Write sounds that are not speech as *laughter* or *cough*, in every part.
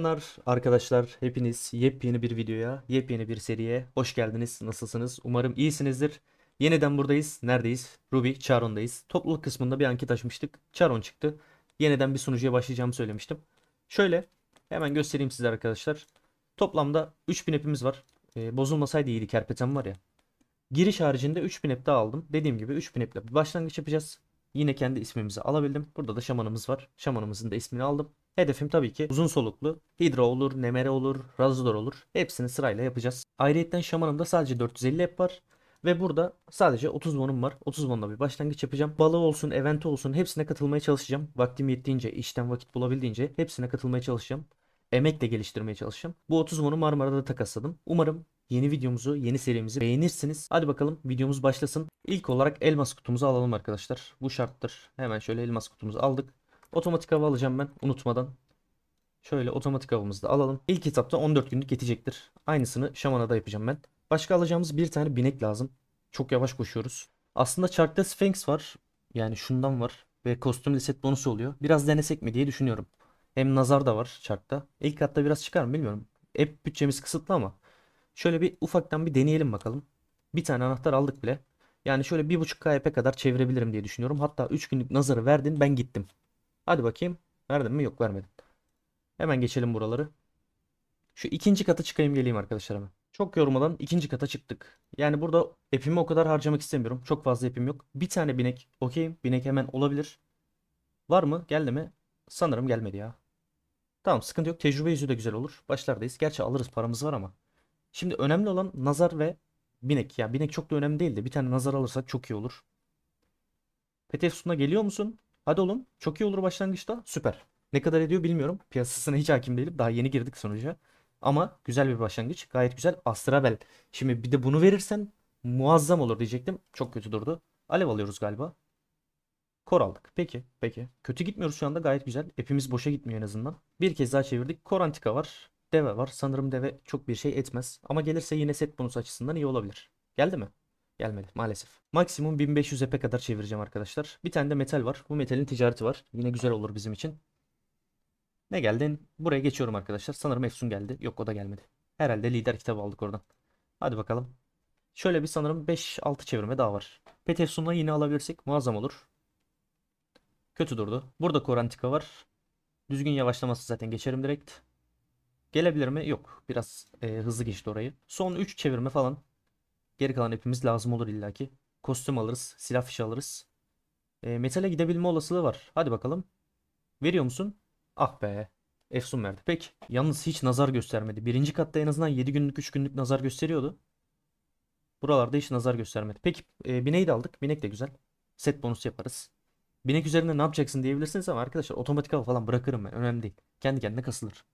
Selamlar arkadaşlar. Hepiniz yepyeni bir videoya, yepyeni bir seriye hoş geldiniz. Nasılsınız? Umarım iyisinizdir. Yeniden buradayız. Neredeyiz? Ruby Charon'dayız. Topluluk kısmında bir anket açmıştık. Charon çıktı. Yeniden bir sunucuya başlayacağımı söylemiştim. Şöyle hemen göstereyim size arkadaşlar. Toplamda 3000 app'imiz var. E, bozulmasaydı iyiydi kerpetem var ya. Giriş haricinde 3000 app daha aldım. Dediğim gibi 3000 app ile başlangıç yapacağız. Yine kendi ismimizi alabildim. Burada da şamanımız var. Şamanımızın da ismini aldım. Hedefim tabii ki uzun soluklu. Hydra olur, Nemere olur, Razor olur. Hepsini sırayla yapacağız. Ayrıyeten şamanımda sadece 450 app var. Ve burada sadece 30 bonum var. 30 bonla bir başlangıç yapacağım. Balı olsun, eventi olsun hepsine katılmaya çalışacağım. Vaktim yettiğince, işten vakit bulabildiğince hepsine katılmaya çalışacağım. Emekle geliştirmeye çalışacağım. Bu 30 bonu Marmara'da takasladım. Umarım yeni videomuzu, yeni serimizi beğenirsiniz. Hadi bakalım videomuz başlasın. İlk olarak elmas kutumuzu alalım arkadaşlar. Bu şarttır. Hemen şöyle elmas kutumuzu aldık. Otomatik hava alacağım ben unutmadan. Şöyle otomatik havamızı da alalım. İlk etapta 14 günlük yetecektir. Aynısını Şamana'da yapacağım ben. Başka alacağımız bir tane binek lazım. Çok yavaş koşuyoruz. Aslında Chark'ta Sphinx var. Yani şundan var. Ve kostümlü set bonusu oluyor. Biraz denesek mi diye düşünüyorum. Hem nazar da var Chark'ta. İlk hatta biraz çıkar mı bilmiyorum. App bütçemiz kısıtlı ama. Şöyle bir ufaktan bir deneyelim bakalım. Bir tane anahtar aldık bile. Yani şöyle 1.5 KYP kadar çevirebilirim diye düşünüyorum. Hatta 3 günlük nazarı verdin ben gittim. Hadi bakayım. Verdim mi? Yok vermedim. Hemen geçelim buraları. Şu ikinci kata çıkayım geleyim arkadaşlar Çok yormadan ikinci kata çıktık. Yani burada epimi o kadar harcamak istemiyorum. Çok fazla epim yok. Bir tane binek. Okeyim. Binek hemen olabilir. Var mı? Geldi mi? Sanırım gelmedi ya. Tamam sıkıntı yok. Tecrübe yüzü de güzel olur. Başlardayız. Gerçi alırız paramız var ama. Şimdi önemli olan nazar ve binek. Ya binek çok da önemli değil de bir tane nazar alırsak çok iyi olur. Petefsun'a geliyor musun? Hadi oğlum çok iyi olur başlangıçta süper. Ne kadar ediyor bilmiyorum. Piyasasına hiç hakim değilim. Daha yeni girdik sonuca. Ama güzel bir başlangıç. Gayet güzel. Astrabel. Şimdi bir de bunu verirsen muazzam olur diyecektim. Çok kötü durdu. Alev alıyoruz galiba. Kor aldık. Peki. Peki. Kötü gitmiyoruz şu anda. Gayet güzel. Hepimiz boşa gitmiyor en azından. Bir kez daha çevirdik. Korantika var. Deve var. Sanırım deve çok bir şey etmez. Ama gelirse yine set bonus açısından iyi olabilir. Geldi mi? Gelmedi maalesef. Maksimum 1500 ep kadar çevireceğim arkadaşlar. Bir tane de metal var. Bu metalin ticareti var. Yine güzel olur bizim için. Ne geldin? Buraya geçiyorum arkadaşlar. Sanırım Efsun geldi. Yok o da gelmedi. Herhalde lider kitabı aldık oradan. Hadi bakalım. Şöyle bir sanırım 5-6 çevirme daha var. Pet Efsun'la yine alabilirsek muazzam olur. Kötü durdu. Burada Korantika var. Düzgün yavaşlaması zaten geçerim direkt. Gelebilir mi? Yok. Biraz e, hızlı geçti orayı. Son 3 çevirme falan Geri kalan hepimiz lazım olur illaki. Kostüm alırız. Silah fişi alırız. E, metale gidebilme olasılığı var. Hadi bakalım. Veriyor musun? Ah be. Efsun verdi. Peki. Yalnız hiç nazar göstermedi. Birinci katta en azından 7 günlük 3 günlük nazar gösteriyordu. Buralarda hiç nazar göstermedi. Peki e, bineği de aldık. Binek de güzel. Set bonus yaparız. Binek üzerinde ne yapacaksın diyebilirsiniz ama arkadaşlar otomatik hava falan bırakırım ben. Önemli değil. Kendi kendine kasılır.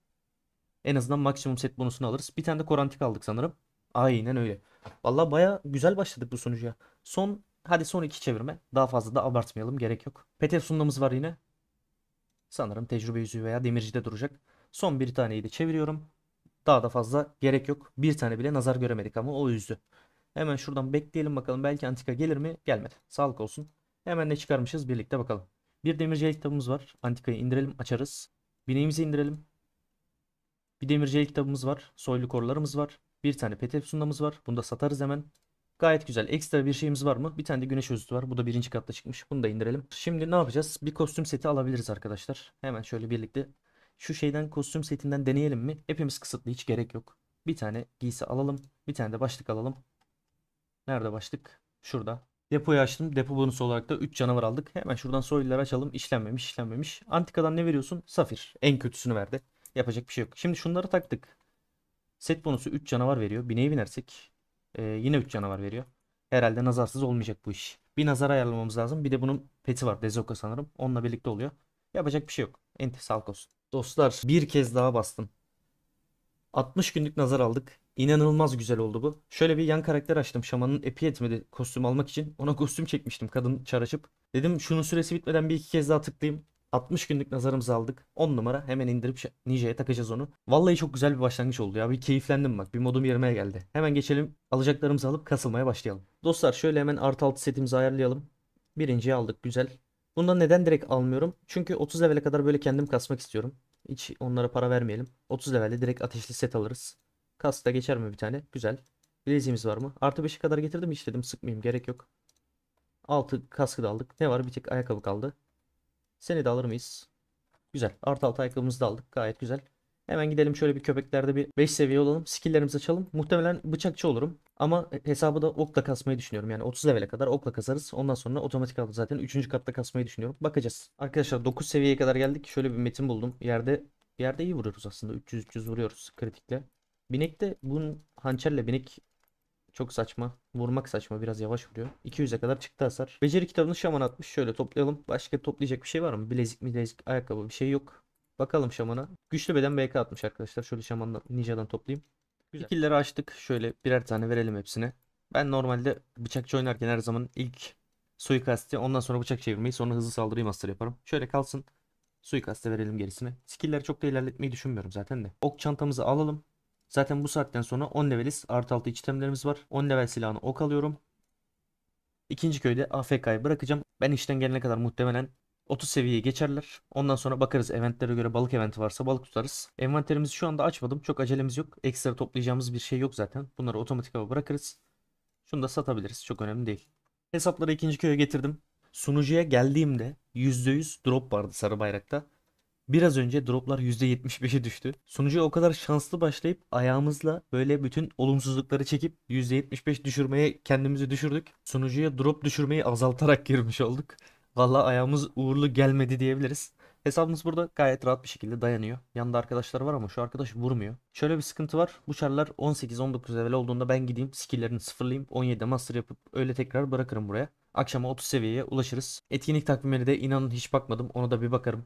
En azından maksimum set bonusunu alırız. Bir tane de korantik aldık sanırım. Aynen öyle. Valla baya güzel başladık bu sonuca. Son hadi son iki çevirme. Daha fazla da abartmayalım gerek yok. Petev sunumumuz var yine. Sanırım tecrübe yüzüğü veya demircide duracak. Son bir taneyi de çeviriyorum. Daha da fazla gerek yok. Bir tane bile nazar göremedik ama o yüzdü. Hemen şuradan bekleyelim bakalım. Belki antika gelir mi? Gelmedi. Sağlık olsun. Hemen ne çıkarmışız birlikte bakalım. Bir demircilik kitabımız var. Antikayı indirelim açarız. Bineğimizi indirelim. Bir demircilik kitabımız var. Soylu korlarımız var. Bir tane pet epsilonumuz var. Bunu da satarız hemen. Gayet güzel. Ekstra bir şeyimiz var mı? Bir tane de güneş özütü var. Bu da birinci katta çıkmış. Bunu da indirelim. Şimdi ne yapacağız? Bir kostüm seti alabiliriz arkadaşlar. Hemen şöyle birlikte şu şeyden kostüm setinden deneyelim mi? Hepimiz kısıtlı hiç gerek yok. Bir tane giysi alalım. Bir tane de başlık alalım. Nerede başlık? Şurada. Depoyu açtım. Depo bonus olarak da 3 canavar aldık. Hemen şuradan soyluları açalım. İşlenmemiş işlenmemiş. Antikadan ne veriyorsun? Safir. En kötüsünü verdi. Yapacak bir şey yok. Şimdi şunları taktık. Set bonusu 3 canavar veriyor. Bineği binersek e, yine 3 canavar veriyor. Herhalde nazarsız olmayacak bu iş. Bir nazar ayarlamamız lazım. Bir de bunun peti var. Dezoka sanırım. Onunla birlikte oluyor. Yapacak bir şey yok. Enti sağlık olsun. Dostlar bir kez daha bastım. 60 günlük nazar aldık. İnanılmaz güzel oldu bu. Şöyle bir yan karakter açtım. Şamanın epi yetmedi kostüm almak için. Ona kostüm çekmiştim kadın çaraşıp. Dedim şunun süresi bitmeden bir iki kez daha tıklayayım. 60 günlük nazarımızı aldık. 10 numara hemen indirip Ninja'ya takacağız onu. Vallahi çok güzel bir başlangıç oldu ya. Bir keyiflendim bak. Bir modum yerime geldi. Hemen geçelim. Alacaklarımızı alıp kasılmaya başlayalım. Dostlar şöyle hemen artı altı setimizi ayarlayalım. Birinciyi aldık güzel. Bundan neden direkt almıyorum? Çünkü 30 levele kadar böyle kendim kasmak istiyorum. Hiç onlara para vermeyelim. 30 levelde direkt ateşli set alırız. Kas da geçer mi bir tane? Güzel. Bileziğimiz var mı? Artı 5'e kadar getirdim hiç dedim sıkmayayım gerek yok. 6 kaskı da aldık. Ne var? Bir tek ayakkabı kaldı. Seni de alır mıyız? Güzel. Artı altı ayakkabımızı da aldık. Gayet güzel. Hemen gidelim şöyle bir köpeklerde bir 5 seviye olalım. Skilllerimizi açalım. Muhtemelen bıçakçı olurum. Ama hesabı da okla kasmayı düşünüyorum. Yani 30 level'e kadar okla kasarız. Ondan sonra otomatik halde zaten 3. katta kasmayı düşünüyorum. Bakacağız. Arkadaşlar 9 seviyeye kadar geldik. Şöyle bir metin buldum. Yerde yerde iyi vuruyoruz aslında. 300-300 vuruyoruz kritikle. Binek de bunun hançerle binek çok saçma. Vurmak saçma. Biraz yavaş vuruyor. 200'e kadar çıktı hasar. Beceri kitabını şaman atmış. Şöyle toplayalım. Başka toplayacak bir şey var mı? Bilezik bilezik ayakkabı bir şey yok. Bakalım şamana. Güçlü beden BK atmış arkadaşlar. Şöyle şamanla ninjadan toplayayım. Güzel. açtık. Şöyle birer tane verelim hepsine. Ben normalde bıçakçı oynarken her zaman ilk suikasti ondan sonra bıçak çevirmeyi sonra hızlı saldırıyı master yaparım. Şöyle kalsın. Suikaste verelim gerisine. Skill'leri çok da ilerletmeyi düşünmüyorum zaten de. Ok çantamızı alalım. Zaten bu saatten sonra 10 levelis artı 6 iç temlerimiz var. 10 level silahını ok alıyorum. İkinci köyde AFK'yı bırakacağım. Ben işten gelene kadar muhtemelen 30 seviyeye geçerler. Ondan sonra bakarız eventlere göre balık eventi varsa balık tutarız. Envanterimizi şu anda açmadım. Çok acelemiz yok. Ekstra toplayacağımız bir şey yok zaten. Bunları otomatik hava bırakırız. Şunu da satabiliriz. Çok önemli değil. Hesapları ikinci köye getirdim. Sunucuya geldiğimde %100 drop vardı sarı bayrakta. Biraz önce droplar %75'e düştü. Sunucuya o kadar şanslı başlayıp ayağımızla böyle bütün olumsuzlukları çekip %75 düşürmeye kendimizi düşürdük. Sunucuya drop düşürmeyi azaltarak girmiş olduk. Valla ayağımız uğurlu gelmedi diyebiliriz. Hesabımız burada gayet rahat bir şekilde dayanıyor. Yanında arkadaşlar var ama şu arkadaş vurmuyor. Şöyle bir sıkıntı var. Bu çarlar 18-19 level olduğunda ben gideyim skilllerini sıfırlayayım. 17'de master yapıp öyle tekrar bırakırım buraya. Akşama 30 seviyeye ulaşırız. Etkinlik takvimleri de inanın hiç bakmadım. Ona da bir bakarım.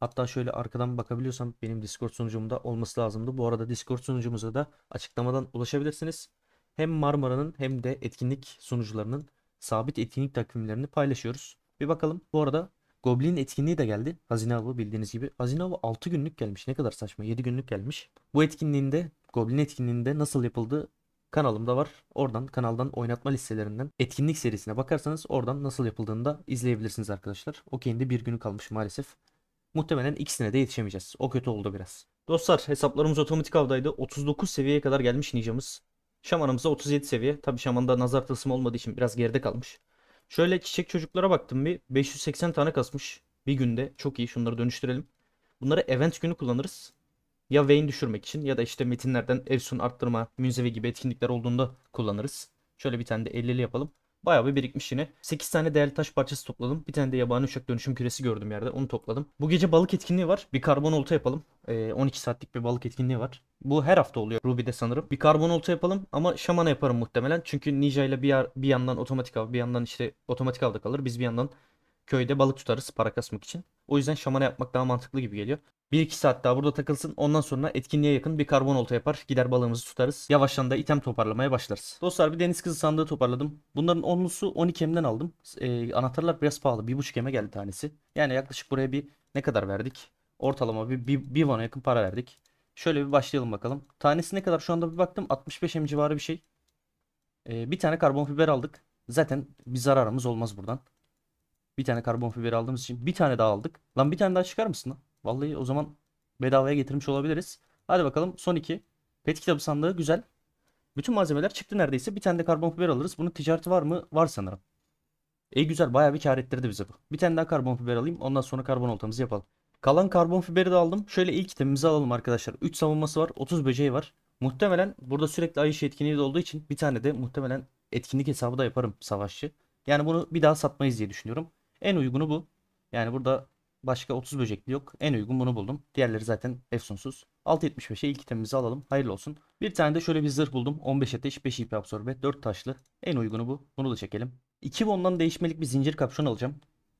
Hatta şöyle arkadan bakabiliyorsam benim Discord sunucumda olması lazımdı. Bu arada Discord sunucumuza da açıklamadan ulaşabilirsiniz. Hem Marmara'nın hem de etkinlik sunucularının sabit etkinlik takvimlerini paylaşıyoruz. Bir bakalım. Bu arada Goblin etkinliği de geldi. Hazine avı bildiğiniz gibi. Hazine avı 6 günlük gelmiş. Ne kadar saçma. 7 günlük gelmiş. Bu etkinliğinde Goblin etkinliğinde nasıl yapıldığı kanalımda var. Oradan kanaldan oynatma listelerinden etkinlik serisine bakarsanız oradan nasıl yapıldığını da izleyebilirsiniz arkadaşlar. Okey'in de bir günü kalmış maalesef. Muhtemelen ikisine de yetişemeyeceğiz. O kötü oldu biraz. Dostlar hesaplarımız otomatik avdaydı. 39 seviyeye kadar gelmiş ninjamız. Şamanımızda 37 seviye. Tabi şamanda nazar tılsımı olmadığı için biraz geride kalmış. Şöyle çiçek çocuklara baktım bir. 580 tane kasmış. Bir günde. Çok iyi. Şunları dönüştürelim. Bunları event günü kullanırız. Ya Vayne düşürmek için ya da işte metinlerden Efsun arttırma, münzevi gibi etkinlikler olduğunda kullanırız. Şöyle bir tane de 50'li yapalım. Bayağı bir birikmiş yine. 8 tane değerli taş parçası topladım. Bir tane de yabani uçak dönüşüm küresi gördüm yerde. Onu topladım. Bu gece balık etkinliği var. Bir karbon olta yapalım. Ee, 12 saatlik bir balık etkinliği var. Bu her hafta oluyor Ruby'de sanırım. Bir karbon olta yapalım ama şamana yaparım muhtemelen. Çünkü Ninja ile bir, bir yandan otomatik av, bir yandan işte otomatik avda kalır. Biz bir yandan köyde balık tutarız para kasmak için. O yüzden şamana yapmak daha mantıklı gibi geliyor. 1 iki saat daha burada takılsın. Ondan sonra etkinliğe yakın bir karbon olta yapar. Gider balığımızı tutarız. Yavaştan da item toparlamaya başlarız. Dostlar bir deniz kızı sandığı toparladım. Bunların 10'lusu 12 emden aldım. Ee, anahtarlar biraz pahalı. 1.5 eme geldi tanesi. Yani yaklaşık buraya bir ne kadar verdik? Ortalama bir, bir, bir vana yakın para verdik. Şöyle bir başlayalım bakalım. Tanesi ne kadar şu anda bir baktım. 65 em civarı bir şey. Ee, bir tane karbon fiber aldık. Zaten bir zararımız olmaz buradan. Bir tane karbon fiber aldığımız için bir tane daha aldık. Lan bir tane daha çıkar mısın lan? Vallahi o zaman bedavaya getirmiş olabiliriz. Hadi bakalım son iki. Pet kitabı sandığı güzel. Bütün malzemeler çıktı neredeyse. Bir tane de karbon fiber alırız. Bunun ticareti var mı? Var sanırım. E güzel bayağı bir kar ettirdi bize bu. Bir tane daha karbon fiber alayım. Ondan sonra karbon oltamızı yapalım. Kalan karbon fiberi de aldım. Şöyle ilk itemimizi alalım arkadaşlar. 3 savunması var. 30 böceği var. Muhtemelen burada sürekli ayış etkinliği de olduğu için bir tane de muhtemelen etkinlik hesabı da yaparım savaşçı. Yani bunu bir daha satmayız diye düşünüyorum. En uygunu bu. Yani burada başka 30 böcekli yok. En uygun bunu buldum. Diğerleri zaten efsunsuz. 6.75'e ilk itemimizi alalım. Hayırlı olsun. Bir tane de şöyle bir zırh buldum. 15 ateş, 5 ip absorbe, 4 taşlı. En uygunu bu. Bunu da çekelim. 2 vondan değişmelik bir zincir kapşon alacağım.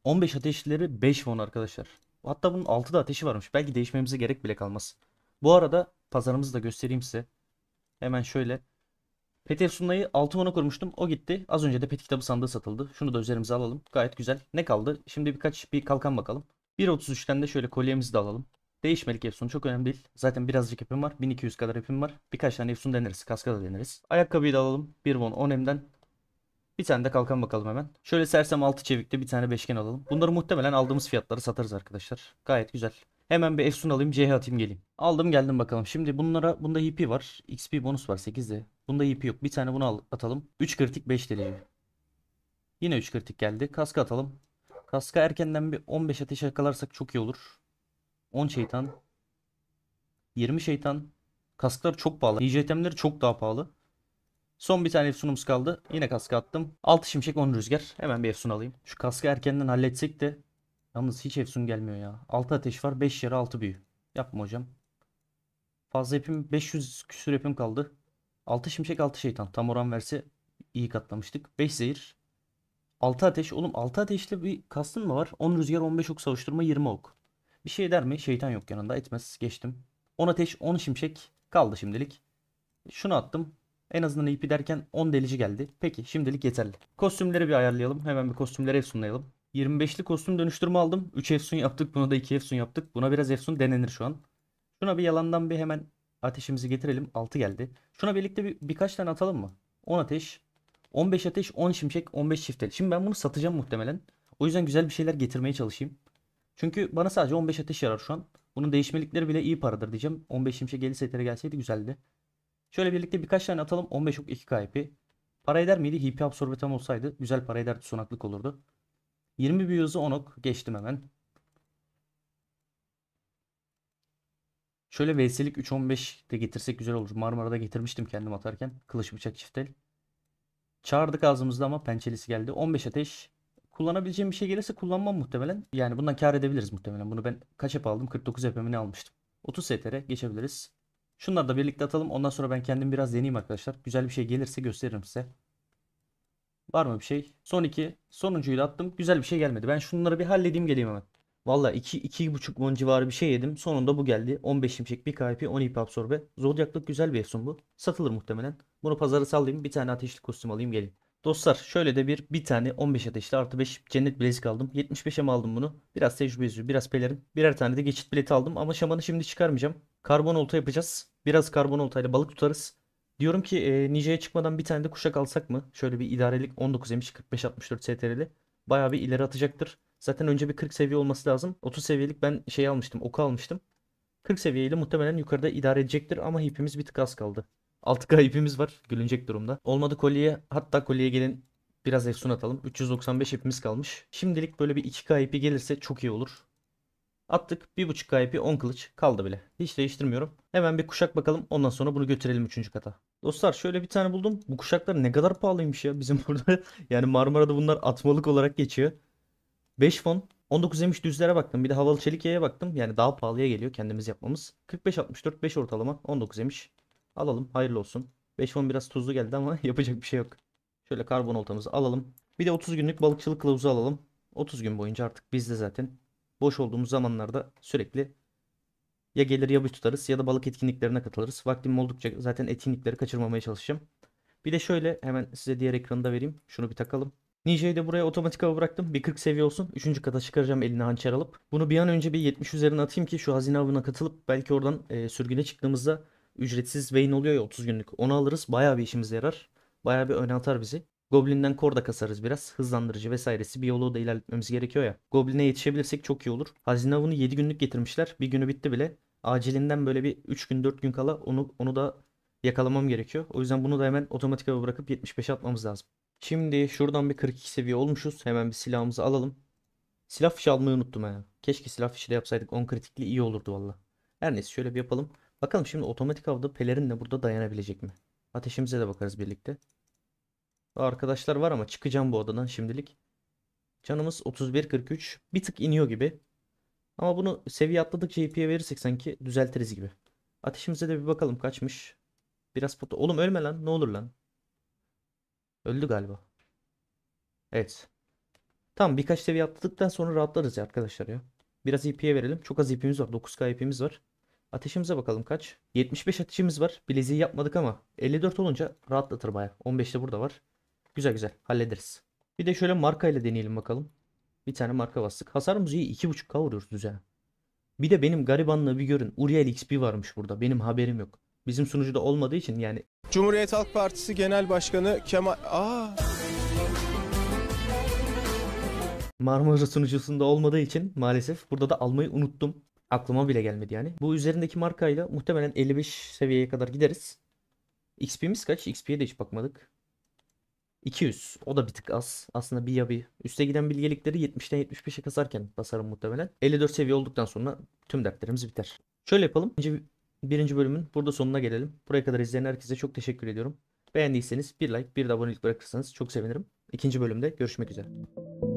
15 ateşleri 5 von arkadaşlar. Hatta bunun 6 da ateşi varmış. Belki değişmemize gerek bile kalmaz. Bu arada pazarımızı da göstereyim size. Hemen şöyle Petev Sunay'ı 6 mana kurmuştum. O gitti. Az önce de pet kitabı sandığı satıldı. Şunu da üzerimize alalım. Gayet güzel. Ne kaldı? Şimdi birkaç bir kalkan bakalım. 1.33'ten de şöyle kolyemizi de alalım. Değişmelik Efsun çok önemli değil. Zaten birazcık hepim var. 1200 kadar hepim var. Birkaç tane Efsun deneriz. Kaska da deneriz. Ayakkabıyı da alalım. 1 won 10 emden. Bir tane de kalkan bakalım hemen. Şöyle sersem 6 çevikte bir tane beşgen alalım. Bunları muhtemelen aldığımız fiyatları satarız arkadaşlar. Gayet güzel. Hemen bir Efsun alayım. CH atayım geleyim. Aldım geldim bakalım. Şimdi bunlara bunda HP var. XP bonus var 8'de. Bunda ipi yok. Bir tane bunu al, atalım. 3 kritik 5 delici. Yine 3 kritik geldi. Kaska atalım. Kaska erkenden bir 15 ateş yakalarsak çok iyi olur. 10 şeytan. 20 şeytan. Kasklar çok pahalı. Ninja itemleri çok daha pahalı. Son bir tane efsunumuz kaldı. Yine kaska attım. 6 şimşek 10 rüzgar. Hemen bir efsun alayım. Şu kaskı erkenden halletsek de. Yalnız hiç efsun gelmiyor ya. 6 ateş var. 5 yarı 6 büyü. Yapma hocam. Fazla ipim 500 küsür ipim kaldı. 6 şimşek 6 şeytan. Tam oran verse iyi katlamıştık. 5 zehir. 6 ateş. Oğlum 6 ateşli bir kastın mı var? 10 rüzgar 15 ok savuşturma 20 ok. Bir şey eder mi? Şeytan yok yanında. Etmez. Geçtim. 10 ateş 10 şimşek kaldı şimdilik. Şunu attım. En azından ipi e derken 10 delici geldi. Peki şimdilik yeterli. Kostümleri bir ayarlayalım. Hemen bir kostümleri efsunlayalım. 25'li kostüm dönüştürme aldım. 3 efsun yaptık. Buna da 2 efsun yaptık. Buna biraz efsun denenir şu an. Şuna bir yalandan bir hemen Ateşimizi getirelim. 6 geldi. Şuna birlikte bir, birkaç tane atalım mı? 10 ateş. 15 ateş. 10 şimşek. 15 çiftel. Şimdi ben bunu satacağım muhtemelen. O yüzden güzel bir şeyler getirmeye çalışayım. Çünkü bana sadece 15 ateş yarar şu an. Bunun değişmelikleri bile iyi paradır diyeceğim. 15 şimşek 50 setere gelseydi güzeldi. Şöyle birlikte birkaç tane atalım. 15 ok 2 KP. Para eder miydi? HP absorbetan olsaydı güzel para ederdi. Sonaklık olurdu. 20 büyü hızı 10 ok. Geçtim hemen. Şöyle VS'lik 3.15 de getirsek güzel olur. Marmara'da getirmiştim kendim atarken. Kılıç bıçak çift el. Çağırdık ağzımızda ama pençelisi geldi. 15 ateş. Kullanabileceğim bir şey gelirse kullanmam muhtemelen. Yani bundan kar edebiliriz muhtemelen. Bunu ben kaç hep aldım? 49 hep'imi almıştım. 30 STR geçebiliriz. Şunları da birlikte atalım. Ondan sonra ben kendim biraz deneyeyim arkadaşlar. Güzel bir şey gelirse gösteririm size. Var mı bir şey? Son iki. Sonuncuyu da attım. Güzel bir şey gelmedi. Ben şunları bir halledeyim geleyim hemen. Valla 2-2,5 mon civarı bir şey yedim. Sonunda bu geldi. 15 şimşek, 1 KP, 10 ip absorbe. Zodyaklık güzel bir efsun bu. Satılır muhtemelen. Bunu pazarı sallayayım. Bir tane ateşli kostüm alayım gelin. Dostlar şöyle de bir bir tane 15 ateşli artı 5 cennet bilezik aldım. 75'e mi aldım bunu? Biraz tecrübe yüzüğü, biraz pelerin. Birer tane de geçit bileti aldım ama şamanı şimdi çıkarmayacağım. Karbon olta yapacağız. Biraz karbon oltayla balık tutarız. Diyorum ki e, Nice'ye çıkmadan bir tane de kuşak alsak mı? Şöyle bir idarelik 19 emiş 45-64 STR'li. Bayağı bir ileri atacaktır. Zaten önce bir 40 seviye olması lazım. 30 seviyelik ben şey almıştım. Oku almıştım. 40 seviyeyle muhtemelen yukarıda idare edecektir ama hipimiz bir tık az kaldı. 6K hipimiz var. Gülünecek durumda. Olmadı kolyeye hatta kolyeye gelin biraz efsun atalım. 395 hipimiz kalmış. Şimdilik böyle bir 2K hipi gelirse çok iyi olur. Attık 1.5K hipi 10 kılıç kaldı bile. Hiç değiştirmiyorum. Hemen bir kuşak bakalım ondan sonra bunu götürelim 3. kata. Dostlar şöyle bir tane buldum. Bu kuşaklar ne kadar pahalıymış ya bizim *laughs* burada. yani Marmara'da bunlar atmalık olarak geçiyor. 5 fon 19 emiş düzlere baktım. Bir de havalı çelik yaya baktım. Yani daha pahalıya geliyor kendimiz yapmamız. 45-64 5 ortalama 19 emiş. Alalım hayırlı olsun. 5 fon biraz tuzlu geldi ama *laughs* yapacak bir şey yok. Şöyle karbon oltamızı alalım. Bir de 30 günlük balıkçılık kılavuzu alalım. 30 gün boyunca artık biz de zaten boş olduğumuz zamanlarda sürekli ya gelir ya bir tutarız ya da balık etkinliklerine katılırız. Vaktim oldukça zaten etkinlikleri kaçırmamaya çalışacağım. Bir de şöyle hemen size diğer ekranda vereyim. Şunu bir takalım. Ninja'yı da buraya otomatik hava bıraktım. Bir 40 seviye olsun. 3. kata çıkaracağım eline hançer alıp. Bunu bir an önce bir 70 üzerine atayım ki şu hazine avına katılıp belki oradan e, sürgüne çıktığımızda ücretsiz vein oluyor ya 30 günlük. Onu alırız. Bayağı bir işimize yarar. Bayağı bir öne atar bizi. Goblin'den korda kasarız biraz. Hızlandırıcı vesairesi bir yolu da ilerletmemiz gerekiyor ya. Goblin'e yetişebilirsek çok iyi olur. Hazine avını 7 günlük getirmişler. Bir günü bitti bile. Acilinden böyle bir 3 gün 4 gün kala onu, onu da yakalamam gerekiyor. O yüzden bunu da hemen otomatik hava bırakıp 75'e atmamız lazım. Şimdi şuradan bir 42 seviye olmuşuz. Hemen bir silahımızı alalım. Silah fişi almayı unuttum ya. Keşke silah fişi de yapsaydık. 10 kritikli iyi olurdu valla. Her neyse şöyle bir yapalım. Bakalım şimdi otomatik avda pelerinle burada dayanabilecek mi? Ateşimize de bakarız birlikte. Arkadaşlar var ama çıkacağım bu odadan şimdilik. Canımız 31-43. Bir tık iniyor gibi. Ama bunu seviye atladıkça ipiye verirsek sanki düzeltiriz gibi. Ateşimize de bir bakalım kaçmış. Biraz pota. Oğlum ölme lan ne olur lan. Öldü galiba. Evet. Tamam birkaç seviye atladıktan sonra rahatlarız ya arkadaşlar ya. Biraz ipiye e verelim. Çok az ipimiz e var. 9k ipimiz e var. Ateşimize bakalım kaç. 75 ateşimiz var. Bileziği yapmadık ama 54 olunca rahatlatır baya. 15 de burada var. Güzel güzel hallederiz. Bir de şöyle markayla deneyelim bakalım. Bir tane marka bastık. Hasarımız iyi. 2.5k vuruyoruz düzen. Bir de benim garibanla bir görün. Uriel XP varmış burada. Benim haberim yok bizim sunucuda olmadığı için yani. Cumhuriyet Halk Partisi Genel Başkanı Kemal... Aa. Marmara sunucusunda olmadığı için maalesef burada da almayı unuttum. Aklıma bile gelmedi yani. Bu üzerindeki markayla muhtemelen 55 seviyeye kadar gideriz. XP'miz kaç? XP'ye de hiç bakmadık. 200. O da bir tık az. Aslında bir ya bir. Üste giden bilgelikleri 70'ten 75'e kasarken basarım muhtemelen. 54 seviye olduktan sonra tüm dertlerimiz biter. Şöyle yapalım. Önce birinci bölümün burada sonuna gelelim. Buraya kadar izleyen herkese çok teşekkür ediyorum. Beğendiyseniz bir like, bir de abonelik bırakırsanız çok sevinirim. İkinci bölümde görüşmek üzere.